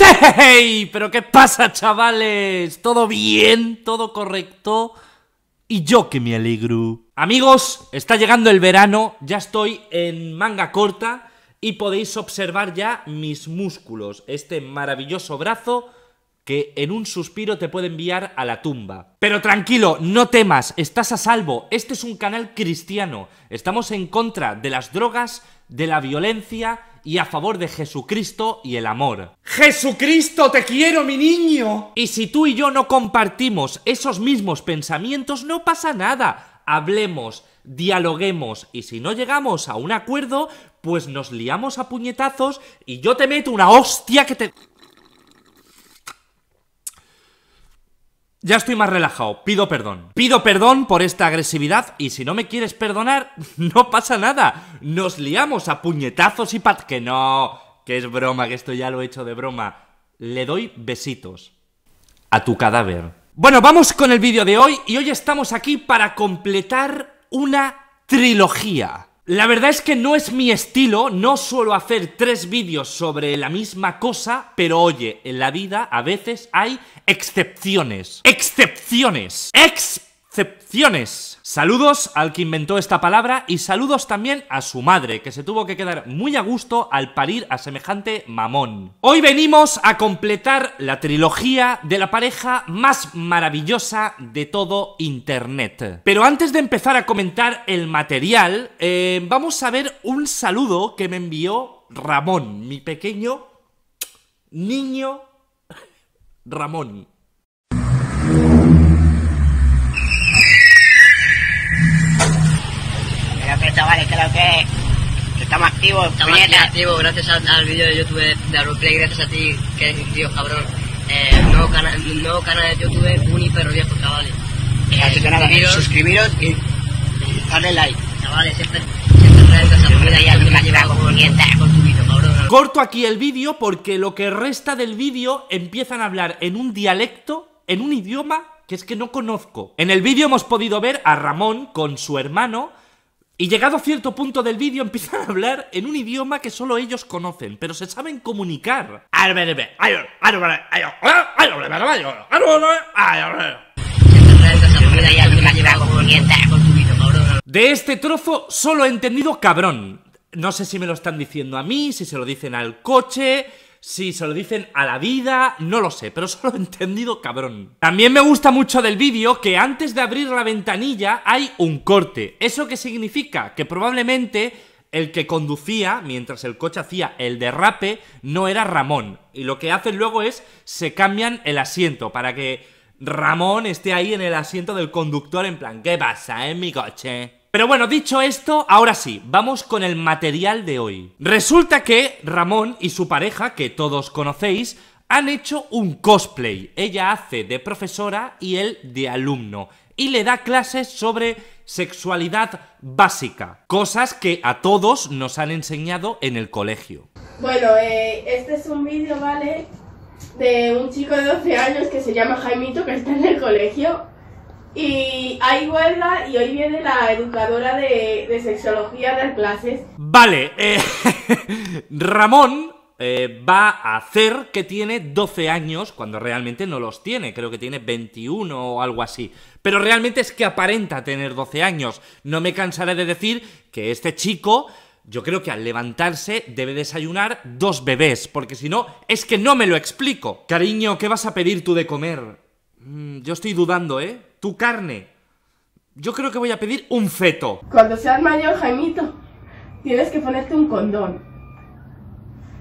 ¡Hey! ¿Pero qué pasa, chavales? ¿Todo bien? ¿Todo correcto? Y yo que me alegro. Amigos, está llegando el verano, ya estoy en manga corta y podéis observar ya mis músculos, este maravilloso brazo que en un suspiro te puede enviar a la tumba. Pero tranquilo, no temas, estás a salvo, este es un canal cristiano, estamos en contra de las drogas, de la violencia y a favor de Jesucristo y el amor. Jesucristo, te quiero, mi niño. Y si tú y yo no compartimos esos mismos pensamientos, no pasa nada. Hablemos, dialoguemos y si no llegamos a un acuerdo, pues nos liamos a puñetazos y yo te meto una hostia que te... Ya estoy más relajado, pido perdón. Pido perdón por esta agresividad y si no me quieres perdonar, no pasa nada. Nos liamos a puñetazos y pat... Que no, que es broma, que esto ya lo he hecho de broma. Le doy besitos. A tu cadáver. Bueno, vamos con el vídeo de hoy y hoy estamos aquí para completar una trilogía. La verdad es que no es mi estilo, no suelo hacer tres vídeos sobre la misma cosa, pero oye, en la vida a veces hay excepciones. ¡Excepciones! ¡Excepciones! excepciones. Saludos al que inventó esta palabra y saludos también a su madre, que se tuvo que quedar muy a gusto al parir a semejante mamón. Hoy venimos a completar la trilogía de la pareja más maravillosa de todo Internet. Pero antes de empezar a comentar el material, eh, vamos a ver un saludo que me envió Ramón, mi pequeño niño Ramón. Vale, creo que, estamos activos. Estamos activos, gracias al, vídeo de YouTube de, de gracias a ti, que es un tío cabrón. Eh, nuevo, canal, nuevo canal de YouTube, y Perro Viejo, chavales. Eh, Así suscribiros y, y darle like. Chavales, siempre, Corto aquí el vídeo porque lo que resta del vídeo empiezan a hablar en un dialecto, en un idioma que es que no conozco. En el vídeo hemos podido ver a Ramón con su hermano y llegado a cierto punto del vídeo empiezan a hablar en un idioma que solo ellos conocen, pero se saben comunicar. De este trozo solo he entendido cabrón. No sé si me lo están diciendo a mí, si se lo dicen al coche, si se lo dicen a la vida, no lo sé, pero solo he entendido cabrón. También me gusta mucho del vídeo que antes de abrir la ventanilla hay un corte. ¿Eso qué significa? Que probablemente el que conducía mientras el coche hacía el derrape no era Ramón. Y lo que hacen luego es se cambian el asiento para que Ramón esté ahí en el asiento del conductor en plan, ¿qué pasa en mi coche? Pero bueno, dicho esto, ahora sí, vamos con el material de hoy. Resulta que Ramón y su pareja, que todos conocéis, han hecho un cosplay. Ella hace de profesora y él de alumno. Y le da clases sobre sexualidad básica. Cosas que a todos nos han enseñado en el colegio. Bueno, eh, este es un vídeo, ¿vale? De un chico de 12 años que se llama Jaimito, que está en el colegio y hay huelga y hoy viene la educadora de, de sexología de clases. Vale, eh, Ramón eh, va a hacer que tiene 12 años cuando realmente no los tiene, creo que tiene 21 o algo así. Pero realmente es que aparenta tener 12 años. No me cansaré de decir que este chico... Yo creo que al levantarse debe desayunar dos bebés, porque si no, es que no me lo explico. Cariño, ¿qué vas a pedir tú de comer? Mm, yo estoy dudando, ¿eh? Tu carne. Yo creo que voy a pedir un feto. Cuando seas mayor, Jaimito, tienes que ponerte un condón.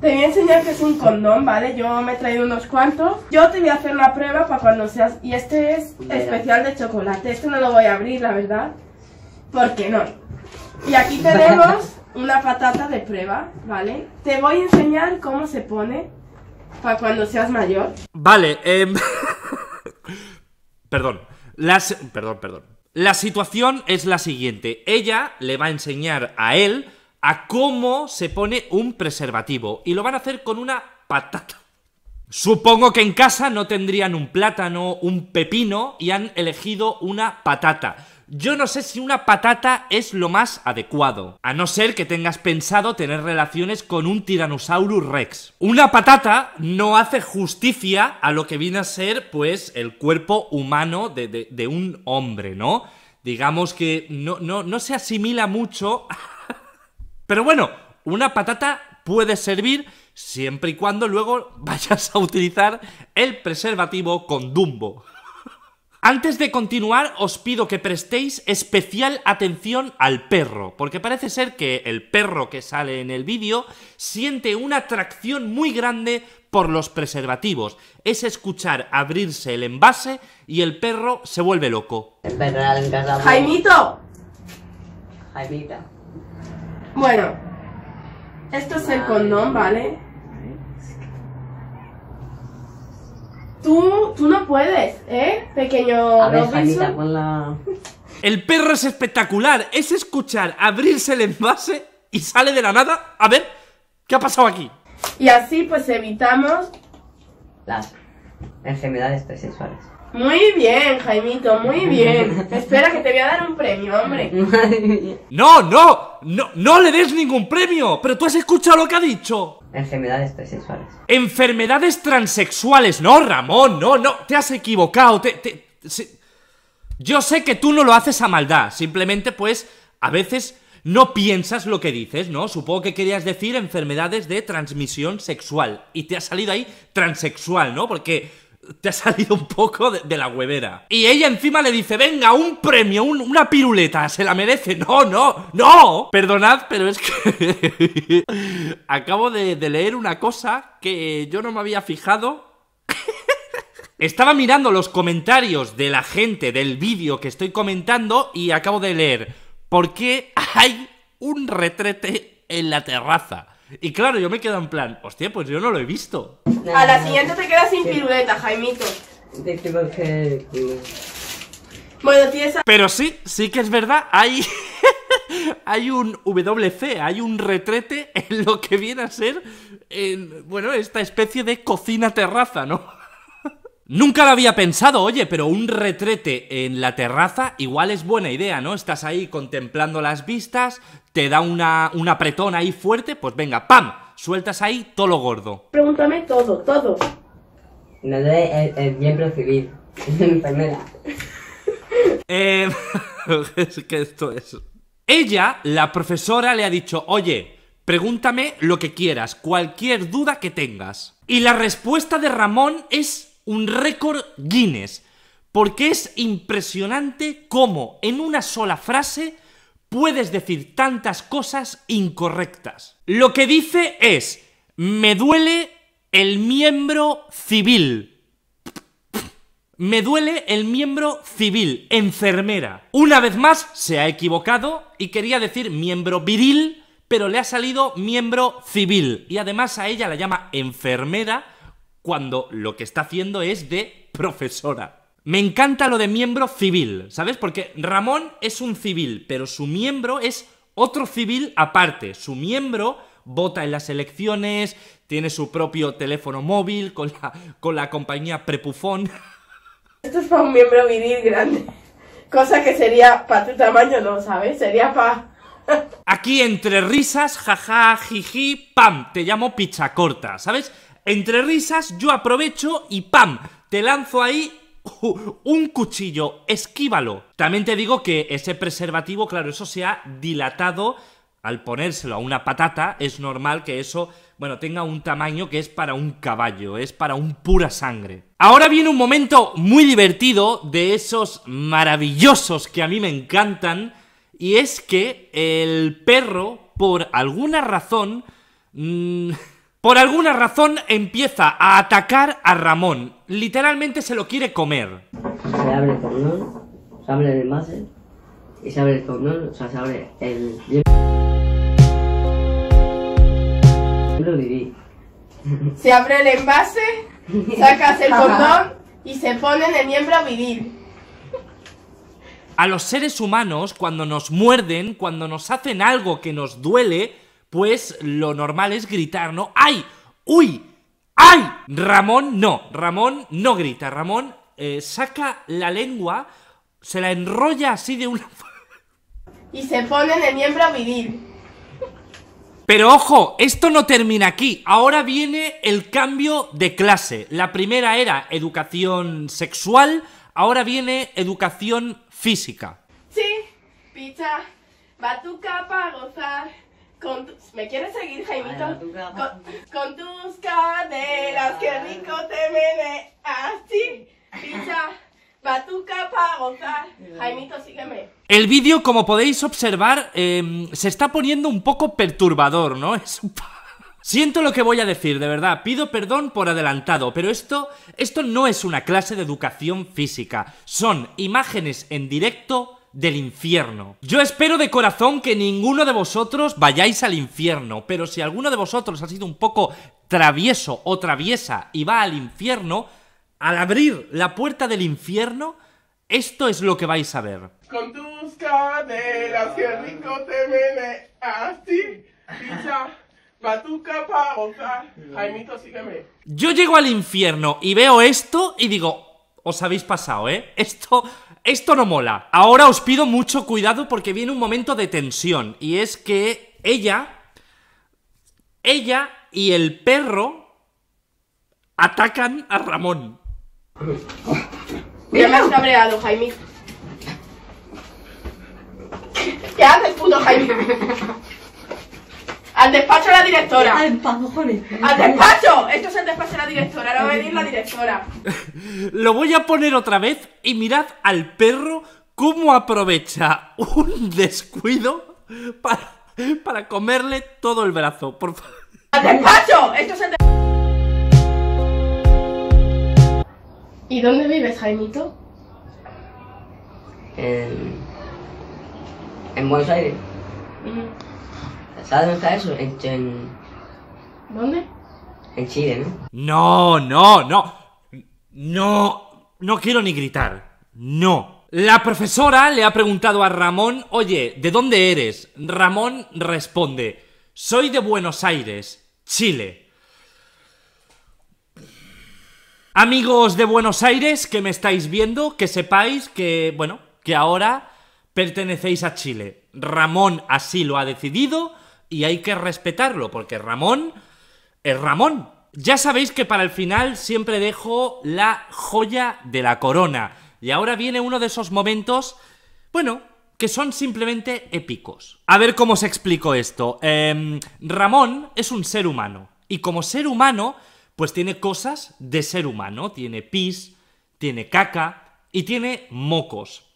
Te voy a enseñar que es un condón, ¿vale? Yo me he traído unos cuantos. Yo te voy a hacer una prueba para cuando seas... Y este es especial de chocolate. Este no lo voy a abrir, la verdad. ¿Por qué no. Y aquí tenemos una patata de prueba, ¿vale? Te voy a enseñar cómo se pone para cuando seas mayor. Vale, eh... Perdón. Las, perdón, perdón. La situación es la siguiente. Ella le va a enseñar a él a cómo se pone un preservativo. Y lo van a hacer con una patata. Supongo que en casa no tendrían un plátano, un pepino y han elegido una patata. Yo no sé si una patata es lo más adecuado, a no ser que tengas pensado tener relaciones con un Tyrannosaurus Rex. Una patata no hace justicia a lo que viene a ser, pues, el cuerpo humano de, un hombre, ¿no? Digamos que no, no, no se asimila mucho. Pero bueno, una patata puede servir siempre y cuando luego vayas a utilizar el preservativo con Dumbo. Antes de continuar, os pido que prestéis especial atención al perro, porque parece ser que el perro que sale en el vídeo siente una atracción muy grande por los preservativos. Es escuchar abrirse el envase y el perro se vuelve loco. El perro ¡Jaimito! Jaimita. Bueno, esto es el condón, ¿vale? Tú, tú no puedes, ¿eh? Pequeño a ver, con la... El perro es espectacular. Es escuchar abrirse el envase y sale de la nada. A ver, ¿qué ha pasado aquí? Y así pues evitamos las enfermedades sexuales. Muy bien, Jaimito, muy bien. Espera, que te voy a dar un premio, hombre. ¡No, no! ¡No, no le des ningún premio! ¡Pero tú has escuchado lo que ha dicho! Enfermedades transexuales. Enfermedades transexuales. No, Ramón, no, no. Te has equivocado. Te, Yo sé que tú no lo haces a maldad. Simplemente, pues, a veces no piensas lo que dices, ¿no? Supongo que querías decir enfermedades de transmisión sexual. Y te ha salido ahí transexual, ¿no? Porque te ha salido un poco de, la huevera. Y ella encima le dice, venga, un premio, una piruleta, se la merece. No, no, no. Perdonad, pero es que acabo de, de leer una cosa que yo no me había fijado. Estaba mirando los comentarios de la gente del vídeo que estoy comentando y acabo de leer, ¿por qué hay un retrete en la terraza? Y claro, yo me quedo en plan, hostia, pues yo no lo he visto. a la siguiente te quedas sin piruleta, Jaimito. bueno, Pero sí, sí que es verdad, hay... hay un WC, hay un retrete en lo que viene a ser, en, bueno, esta especie de cocina-terraza, ¿no? Nunca lo había pensado, oye, pero un retrete en la terraza igual es buena idea, ¿no? Estás ahí contemplando las vistas, te da una, un apretón ahí fuerte, pues venga, ¡pam! Sueltas ahí todo lo gordo. Pregúntame todo, todo. No sé, es bien eh, es que esto es... Ella, la profesora, le ha dicho, oye, pregúntame lo que quieras, cualquier duda que tengas. Y la respuesta de Ramón es un récord Guinness, porque es impresionante cómo en una sola frase puedes decir tantas cosas incorrectas. Lo que dice es, me duele el miembro civil. Me duele el miembro civil, enfermera. Una vez más se ha equivocado y quería decir miembro viril, pero le ha salido miembro civil. Y además a ella la llama enfermera cuando lo que está haciendo es de profesora. Me encanta lo de miembro civil, ¿sabes? Porque Ramón es un civil, pero su miembro es otro civil aparte. Su miembro vota en las elecciones, tiene su propio teléfono móvil con la, con la compañía Prepufón. Esto es para un miembro viril grande. Cosa que sería para tu tamaño, no, ¿sabes? Sería para... Aquí entre risas, jaja, jiji, pam, te llamo pichacorta, ¿sabes? entre risas yo aprovecho y ¡pam! Te lanzo ahí un cuchillo, esquívalo. También te digo que ese preservativo, claro, eso se ha dilatado al ponérselo a una patata, es normal que eso, bueno, tenga un tamaño que es para un caballo, es para un pura sangre. Ahora viene un momento muy divertido de esos maravillosos que a mí me encantan, y es que el perro, por alguna razón, mm, Por alguna razón empieza a atacar a Ramón. Literalmente se lo quiere comer. Se abre el cordón, se abre el envase y se abre el cordón, o sea, se abre el... Lo Se abre el envase, sacas el cordón y se pone de miembro miembro vivir. A los seres humanos, cuando nos muerden, cuando nos hacen algo que nos duele, pues lo normal es gritar, ¿no? ¡Ay! ¡Uy! ¡Ay! Ramón no, Ramón no grita, Ramón eh, saca la lengua, se la enrolla así de una... y se pone en el miembro viril. Pero ojo, esto no termina aquí. Ahora viene el cambio de clase. La primera era educación sexual, ahora viene educación física. Sí, tu capa a gozar. ¿Me quieres seguir, Jaimito? Con, tus caderas, que rico te viene así. Pizza, batuca para gozar. Jaimito, sígueme. El vídeo, como podéis observar, em, se está poniendo un poco perturbador, ¿no? Es Siento lo que voy a decir, de verdad, pido perdón por adelantado, pero esto, esto no es una clase de educación física, son imágenes en directo del infierno. Yo espero de corazón que ninguno de vosotros vayáis al infierno, pero si alguno de vosotros ha sido un poco travieso o traviesa y va al infierno, al abrir la puerta del infierno, esto es lo que vais a ver. sígueme. Yo llego al infierno y veo esto y digo, os habéis pasado, ¿eh? Esto esto no mola. Ahora os pido mucho cuidado porque viene un momento de tensión. Y es que ella. Ella y el perro. Atacan a Ramón. Mira, me has cabreado, Jaime. ¿Qué haces, puto Jaime? Al despacho la directora. Al despacho, Esto es el despacho de la directora. Ahora va a venir la directora. Lo voy a poner otra vez y mirad al perro cómo aprovecha un descuido para, para comerle todo el brazo. Por favor. Al despacho. Esto es el ¿Y dónde vives, Jaimito? En, en Buenos Aires. ¿Sabes dónde está eso? ¿Dónde? En Chile, ¿no? No, no, no. No, no quiero ni gritar. No. La profesora le ha preguntado a Ramón, oye, ¿de dónde eres? Ramón responde, soy de Buenos Aires, Chile. Amigos de Buenos Aires que me estáis viendo, que sepáis que, bueno, que ahora pertenecéis a Chile. Ramón así lo ha decidido y hay que respetarlo, porque Ramón es Ramón. Ya sabéis que para el final siempre dejo la joya de la corona. Y ahora viene uno de esos momentos, bueno, que son simplemente épicos. A ver cómo se explico esto. Em, Ramón es un ser humano. Y como ser humano, pues tiene cosas de ser humano. Tiene pis, tiene caca y tiene mocos.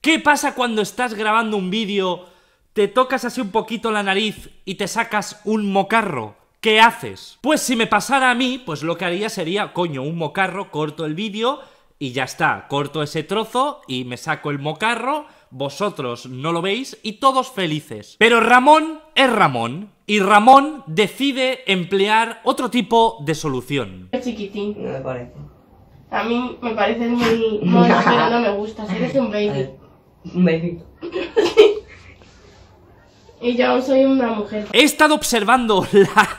¿Qué pasa cuando estás grabando un vídeo ¿Te tocas así un poquito la nariz y te sacas un mocarro? ¿Qué haces? Pues si me pasara a mí, pues lo que haría sería, coño, un mocarro, corto el vídeo y ya está, corto ese trozo y me saco el mocarro, vosotros no lo veis y todos felices. Pero Ramón es Ramón y Ramón decide emplear otro tipo de solución. Es chiquitín. No me parece. A mí me parece muy No, no me gusta, eres un baby. Un baby. Y yo soy una mujer. He estado observando la,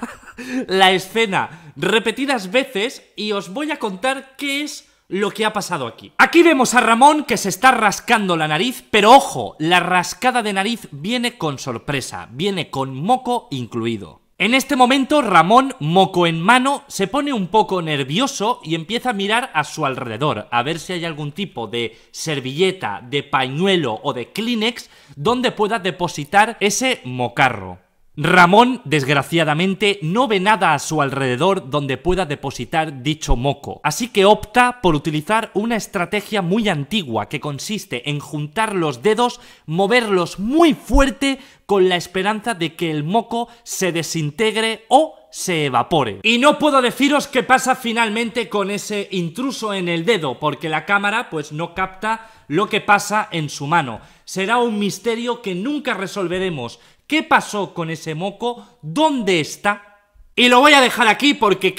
la escena repetidas veces y os voy a contar qué es lo que ha pasado aquí. Aquí vemos a Ramón que se está rascando la nariz, pero ojo, la rascada de nariz viene con sorpresa, viene con moco incluido. En este momento Ramón, moco en mano, se pone un poco nervioso y empieza a mirar a su alrededor, a ver si hay algún tipo de servilleta, de pañuelo o de Kleenex donde pueda depositar ese mocarro. Ramón, desgraciadamente, no ve nada a su alrededor donde pueda depositar dicho moco, así que opta por utilizar una estrategia muy antigua que consiste en juntar los dedos, moverlos muy fuerte con la esperanza de que el moco se desintegre o se evapore. Y no puedo deciros qué pasa finalmente con ese intruso en el dedo, porque la cámara pues no capta lo que pasa en su mano será un misterio que nunca resolveremos. ¿Qué pasó con ese moco? ¿Dónde está? Y lo voy a dejar aquí porque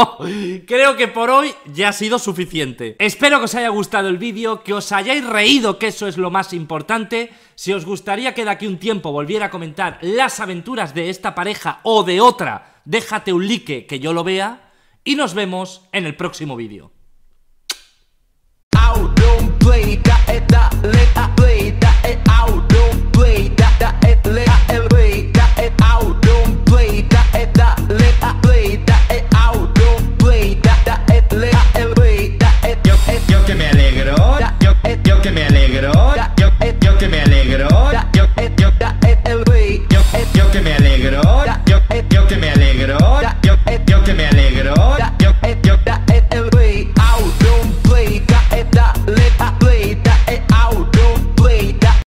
creo, que por hoy ya ha sido suficiente. Espero que os haya gustado el vídeo, que os hayáis reído, que eso es lo más importante. Si os gustaría que de aquí un tiempo volviera a comentar las aventuras de esta pareja o de otra, déjate un like que yo lo vea. Y nos vemos en el próximo vídeo.